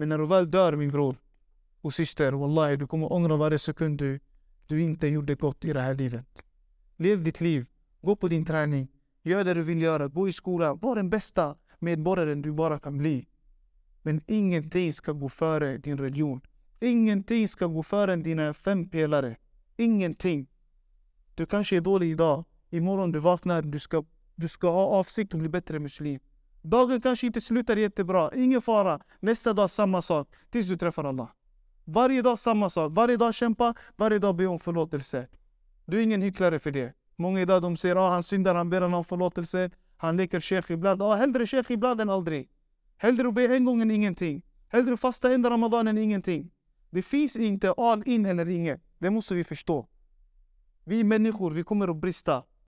Men när du väl dör min bror och syster, wallahi, du kommer ångra varje sekund du, du inte gjorde gott i det här livet. Lev ditt liv, gå på din träning, gör det du vill göra, gå i skolan, var den bästa medborgaren du bara kan bli. Men ingenting ska gå före din religion. Ingenting ska gå före dina fem pelare. Ingenting. Du kanske är dålig idag. Imorgon du vaknar, du ska, du ska ha avsikt att bli bättre muslim. Dagen kanske inte slutar jättebra, ingen fara. Nästa dag samma sak, tills du träffar Allah. Varje dag samma sak, varje dag kämpa, varje dag be om förlåtelse. Du är ingen hycklare för det. Många idag de säger att ah, han syndar, han ber om förlåtelse. Han leker sheikh ibland. Ah, hellre sheikh ibland än aldrig. Hellre att be en gång än ingenting. Hellre fasta en ramadan än ingenting. Det finns inte all in eller inget. Det måste vi förstå. Vi människor, vi kommer att brista.